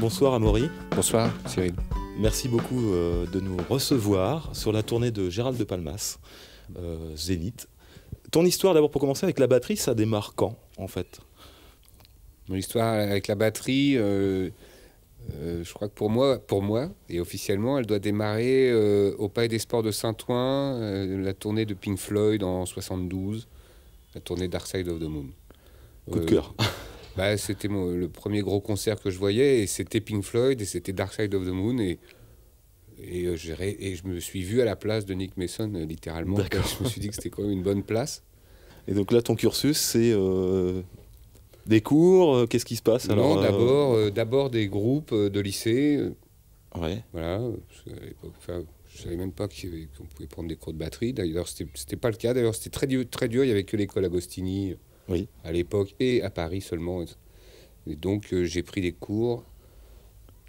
Bonsoir Amaury. Bonsoir Cyril. Merci beaucoup euh, de nous recevoir sur la tournée de Gérald de Palmas, euh, Zénith. Ton histoire d'abord pour commencer avec la batterie, ça démarre quand en fait Mon histoire avec la batterie, euh, je crois que pour moi, pour moi, et officiellement, elle doit démarrer au Palais des Sports de Saint-Ouen, la tournée de Pink Floyd en 72, la tournée Dark of the Moon. Coup de cœur bah, c'était le premier gros concert que je voyais, et c'était Pink Floyd, et c'était Dark Side of the Moon, et, et, euh, et je me suis vu à la place de Nick Mason, euh, littéralement. Je me suis dit que c'était quand même une bonne place. Et donc là, ton cursus, c'est euh, des cours Qu'est-ce qui se passe alors Non, d'abord, d'abord des groupes de lycée. Ouais. Voilà. je savais même pas qu'on pouvait prendre des cours de batterie. D'ailleurs, c'était pas le cas. D'ailleurs, c'était très dur, très dur. Il y avait que l'école Agostini à l'époque et à Paris seulement. donc euh, j'ai pris des cours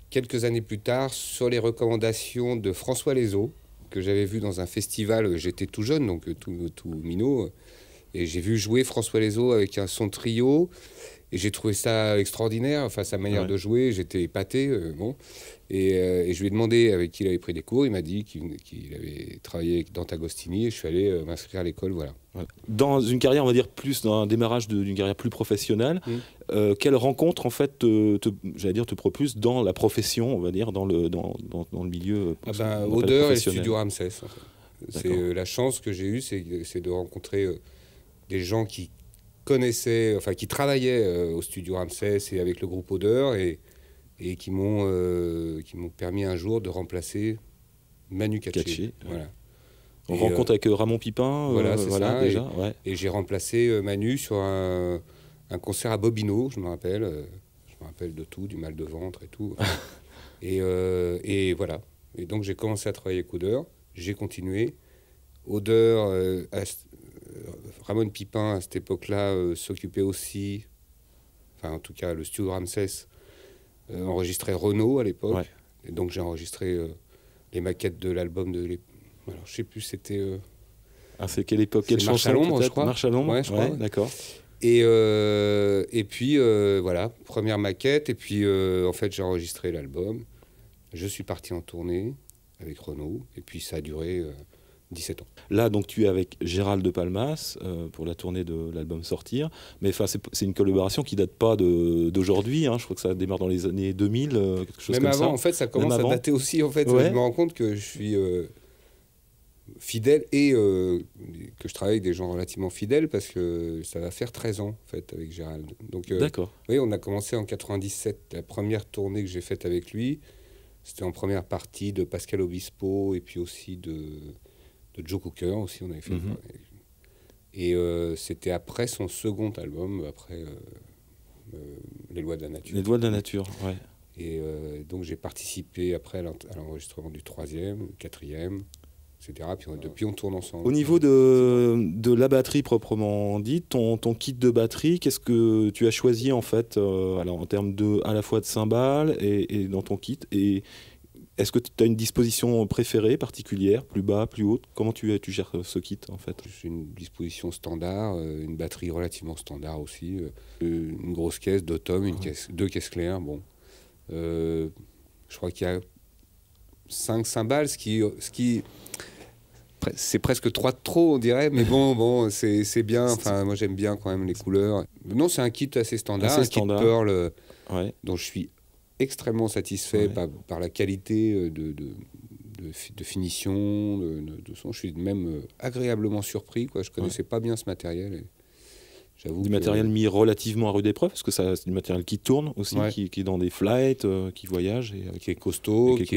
quelques années plus tard sur les recommandations de François Lézot, que j'avais vu dans un festival. Euh, j'étais tout jeune, donc euh, tout, minot. Et j'ai vu jouer François Lézot avec un, son trio. Et j'ai trouvé ça extraordinaire, enfin sa manière de jouer, j'étais épaté. Euh, bon. Euh, et, je lui ai demandé avec qui il avait pris des cours, il m'a dit qu'il avait travaillé dans Tagostini et je suis allé euh, m'inscrire à l'école. Voilà. Dans une carrière, on va dire plus, dans un démarrage d'une carrière plus professionnelle, mmh. quelle rencontre en fait te, j'allais dire, te propulse dans la profession, on va dire, dans le, dans, dans, le milieu ah ben, Odeur et Studio Ramsès. C'est la chance que j'ai eue, c'est de rencontrer des gens qui enfin qui travaillait euh, au studio Ramsès et avec le groupe Odeur et, et qui m'ont euh, permis un jour de remplacer Manu Katché. voilà. On rencontre euh, avec Ramon Pipin, voilà, c'est ça, déjà. Et, j'ai remplacé Manu sur un, concert à Bobino, je me rappelle. je me rappelle de tout, du mal de ventre et tout. et, voilà. Et donc j'ai commencé à travailler avec Odeur, j'ai continué. Odeur, Ramon Pipin, à cette époque-là, euh, s'occupait aussi, enfin en tout cas le studio Ramsès, euh, enregistrait Renault à l'époque. Et donc j'ai enregistré euh, les maquettes de l'album de l'époque. Alors je sais plus, c'était... Ah, c'est quelle époque je crois. Marche à l'ombre, je crois. d'accord. Et, et puis voilà, première maquette. Et puis en fait, j'ai enregistré l'album. Je suis parti en tournée avec Renault. Et puis ça a duré 17 ans. Là, donc, tu es avec Gérald de Palmas euh, pour la tournée de l'album Sortir. Mais c'est une collaboration qui date pas d'aujourd'hui. Hein. Je crois que ça démarre dans les années 2000, euh, quelque chose Même avant, ça. en fait, ça commence à dater aussi. En fait, je me rends compte que je suis euh, fidèle et que je travaille avec des gens relativement fidèles parce que ça va faire 13 ans, en fait, avec Gérald. Donc, d'accord. Oui, on a commencé en 97. La première tournée que j'ai faite avec lui, c'était en première partie de Pascal Obispo et puis aussi de Joe Cooker aussi, on avait fait. Mhm. Et euh, c'était après son second album, après euh, euh, Les lois de la nature. Les lois de la nature, ouais. Et donc j'ai participé après à l'enregistrement du troisième, quatrième, etc. Puis depuis on tourne ensemble. Au niveau de, de la batterie proprement dite, ton, ton kit de batterie, qu'est-ce que tu as choisi en fait alors en termes de, à la fois de cymbales et, et dans ton kit et, est-ce que tu as une disposition préférée, particulière, plus bas, plus haute Comment tu, tu, gères euh, ce kit en fait une disposition standard, euh, une batterie relativement standard aussi, euh, une grosse caisse, deux tomes, une caisse, deux caisses claires. Bon, je crois qu'il y a cinq cymbales, ce qui, ce qui c'est presque trois de trop, on dirait, mais bon, bon, c'est bien. Enfin, moi, j'aime bien quand même les couleurs. Non, c'est un kit assez standard, assez standard. un Pearl, dont je suis extrêmement satisfait par, la qualité euh, de, de, de, finition, de, son. Je suis même euh, agréablement surpris. Quoi. Je ne connaissais pas bien ce matériel du matériel mis relativement à rude épreuve, parce que ça, c'est du matériel qui tourne aussi, qui, est dans des flights, euh, qui voyage, et, qui est costaud, qui,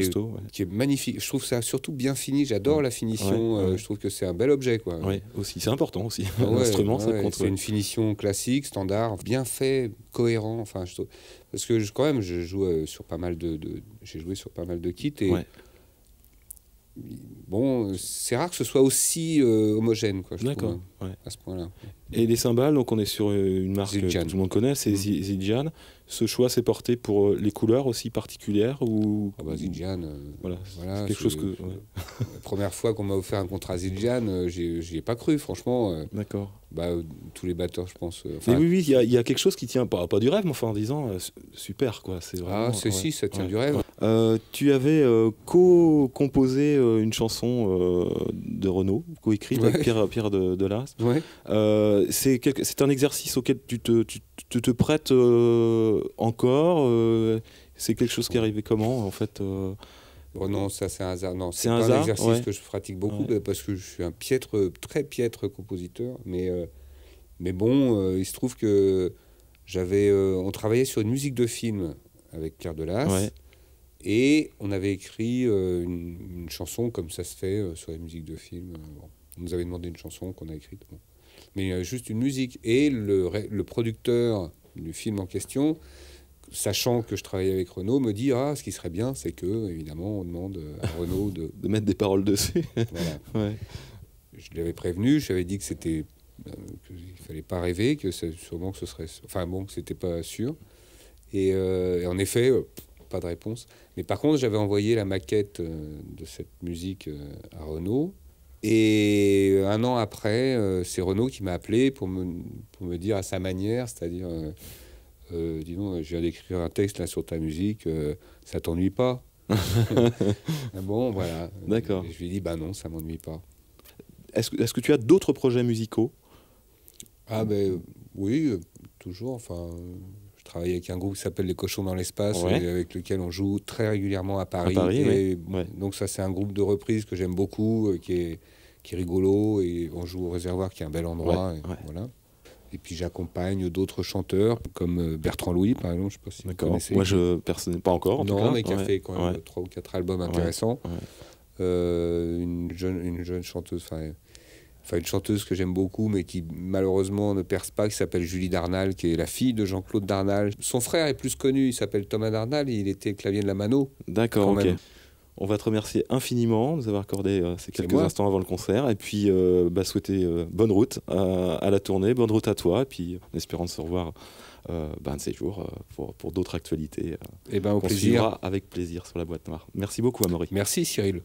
est, magnifique. Je trouve ça surtout bien fini. J'adore la finition. Euh, je trouve que c'est un bel objet, quoi. aussi, c'est important aussi. Ah L'instrument, ça C'est une finition classique, standard, bien fait, cohérent. Enfin, parce que je, quand même, je joue euh, sur pas mal de, de... j'ai joué sur pas mal de kits et bon, c'est rare que ce soit aussi euh, homogène, quoi. D'accord. Hein, à ce point-là. Et les cymbales, donc on est sur euh, une marque que tout le monde connaît, c'est mmh ce choix s'est porté pour euh, les couleurs aussi particulières ou ah bah euh, voilà, quelque chose que la première fois qu'on m'a offert un contrat Zidjan, euh, j'ai ai pas cru franchement. D'accord. Bah, tous les batteurs, je pense. Mais oui, oui, il y, a quelque chose qui tient pas, du rêve, mais enfin en disant super quoi, c'est vraiment. Ah, c'est si, ça tient du rêve. tu avais co-composé une chanson de Renaud, co-écrite avec Pierre, Pierre de, de c'est un exercice auquel tu te, tu te prêtes euh, encore euh, C'est quelque chose qui est arrivé comment en fait euh oh Non, ça c'est un hasard. Non, c'est un, exercice que je pratique beaucoup bah, parce que je suis un piètre, très piètre compositeur. Mais, mais bon, il se trouve que j'avais, on travaillait sur une musique de film avec Pierre Delas. Et on avait écrit une, chanson comme ça se fait sur les musiques de film. on nous avait demandé une chanson qu'on a écrite. Bon mais il y avait juste une musique. Et le, le producteur du film en question sachant que je travaillais avec Renault, me dit Ah, ce qui serait bien, c'est que, évidemment, on demande euh, à Renault de. de mettre des paroles dessus. voilà. Je l'avais prévenu, je lui avais dit que c'était. Euh, fallait pas rêver, que sûrement que ce serait. Enfin bon, que c'était pas sûr. Et, euh, en effet, pas de réponse. Mais par contre, j'avais envoyé la maquette de cette musique à Renault. Et euh, un an après, euh, c'est Renaud qui m'a appelé pour me, me dire à sa manière, c'est-à-dire, euh, dis donc, je viens d'écrire un texte sur ta musique, ça t'ennuie pas ah Bon, voilà. D'accord. Je lui ai dit, bah non, ça m'ennuie pas. Est-ce que, est tu as d'autres projets musicaux Ah ben oui, toujours. Enfin, je travaille avec un groupe qui s'appelle Les Cochons dans l'espace, avec lequel on joue très régulièrement à Paris. Donc ça, c'est un groupe de reprises que j'aime beaucoup, qui est qui est rigolo et on joue au réservoir qui est un bel endroit. et, Voilà. et puis j'accompagne d'autres chanteurs comme euh, Bertrand Louis par exemple, je sais pas si vous connaissez. Moi je personne pas encore. En non, tout cas. mais qui a fait quand même trois ou quatre albums intéressants. Euh, une jeune une jeune chanteuse, enfin une chanteuse que j'aime beaucoup, mais qui malheureusement ne perce pas, qui s'appelle Julie Darnal, qui est la fille de Jean-Claude Darnal. Son frère est plus connu, il s'appelle Thomas Darnal, il était clavier de la Mano. D'accord, ok. On va te remercier infiniment de nous avoir accordé euh, ces quelques instants avant le concert et puis euh, bah, souhaiter euh, bonne route à, la tournée, bonne route à toi et puis en espérant de se revoir bah, de ces jours pour, d'autres actualités. et eh ben, au plaisir. avec plaisir sur la boîte noire. Merci beaucoup, Amaury. Merci, Cyril.